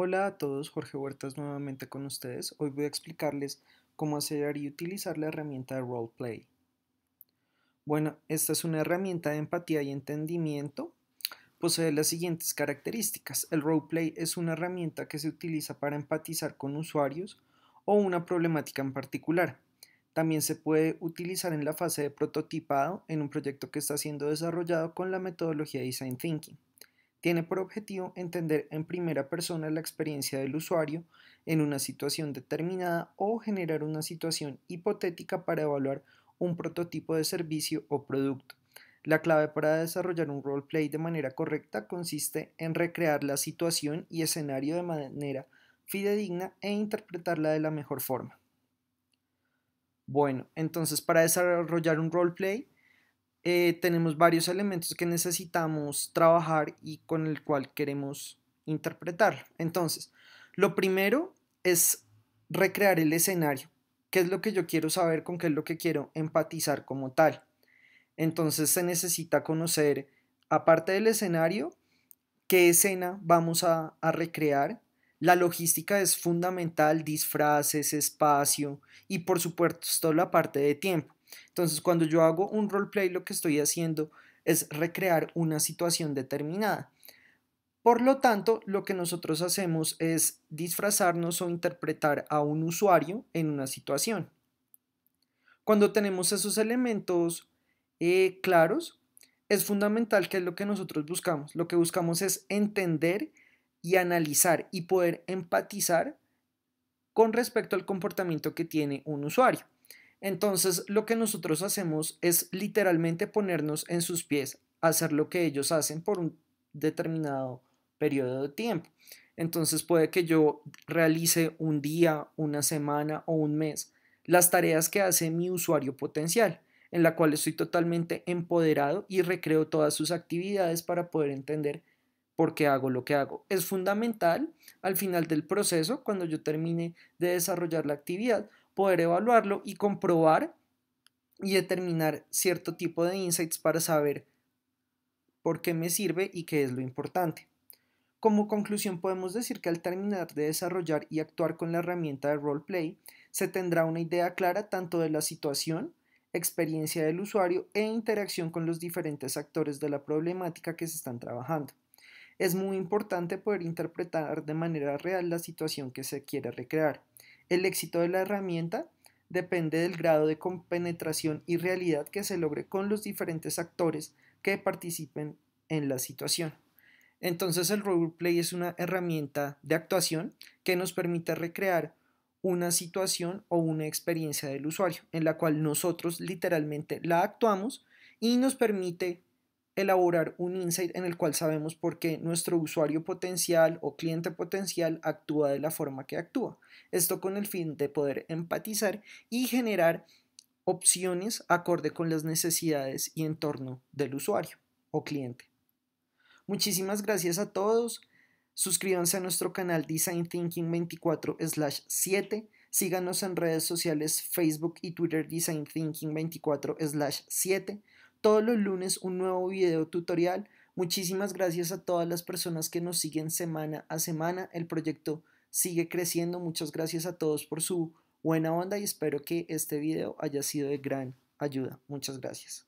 Hola a todos, Jorge Huertas nuevamente con ustedes. Hoy voy a explicarles cómo hacer y utilizar la herramienta de Roleplay. Bueno, esta es una herramienta de empatía y entendimiento. Posee las siguientes características. El Roleplay es una herramienta que se utiliza para empatizar con usuarios o una problemática en particular. También se puede utilizar en la fase de prototipado en un proyecto que está siendo desarrollado con la metodología Design Thinking. Tiene por objetivo entender en primera persona la experiencia del usuario en una situación determinada o generar una situación hipotética para evaluar un prototipo de servicio o producto. La clave para desarrollar un roleplay de manera correcta consiste en recrear la situación y escenario de manera fidedigna e interpretarla de la mejor forma. Bueno, entonces para desarrollar un roleplay eh, tenemos varios elementos que necesitamos trabajar y con el cual queremos interpretar Entonces, lo primero es recrear el escenario. ¿Qué es lo que yo quiero saber? ¿Con qué es lo que quiero empatizar como tal? Entonces se necesita conocer, aparte del escenario, qué escena vamos a, a recrear. La logística es fundamental, disfraces, espacio y por supuesto toda la parte de tiempo. Entonces, cuando yo hago un roleplay, lo que estoy haciendo es recrear una situación determinada. Por lo tanto, lo que nosotros hacemos es disfrazarnos o interpretar a un usuario en una situación. Cuando tenemos esos elementos eh, claros, es fundamental que es lo que nosotros buscamos. Lo que buscamos es entender y analizar y poder empatizar con respecto al comportamiento que tiene un usuario. Entonces lo que nosotros hacemos es literalmente ponernos en sus pies, hacer lo que ellos hacen por un determinado periodo de tiempo. Entonces puede que yo realice un día, una semana o un mes las tareas que hace mi usuario potencial, en la cual estoy totalmente empoderado y recreo todas sus actividades para poder entender por qué hago lo que hago. Es fundamental al final del proceso, cuando yo termine de desarrollar la actividad, poder evaluarlo y comprobar y determinar cierto tipo de insights para saber por qué me sirve y qué es lo importante. Como conclusión podemos decir que al terminar de desarrollar y actuar con la herramienta de roleplay, se tendrá una idea clara tanto de la situación, experiencia del usuario e interacción con los diferentes actores de la problemática que se están trabajando. Es muy importante poder interpretar de manera real la situación que se quiere recrear. El éxito de la herramienta depende del grado de compenetración y realidad que se logre con los diferentes actores que participen en la situación. Entonces el roleplay es una herramienta de actuación que nos permite recrear una situación o una experiencia del usuario en la cual nosotros literalmente la actuamos y nos permite elaborar un insight en el cual sabemos por qué nuestro usuario potencial o cliente potencial actúa de la forma que actúa. Esto con el fin de poder empatizar y generar opciones acorde con las necesidades y entorno del usuario o cliente. Muchísimas gracias a todos. Suscríbanse a nuestro canal Design Thinking 24/7. Síganos en redes sociales Facebook y Twitter Design Thinking 24/7 todos los lunes un nuevo video tutorial. Muchísimas gracias a todas las personas que nos siguen semana a semana. El proyecto sigue creciendo. Muchas gracias a todos por su buena onda y espero que este video haya sido de gran ayuda. Muchas gracias.